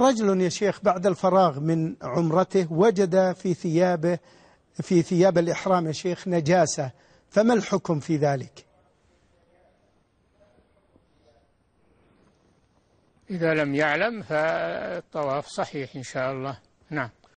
رجل يا شيخ بعد الفراغ من عمرته وجد في ثيابه في ثياب الإحرام يا شيخ نجاسة فما الحكم في ذلك إذا لم يعلم فالطواف صحيح إن شاء الله نعم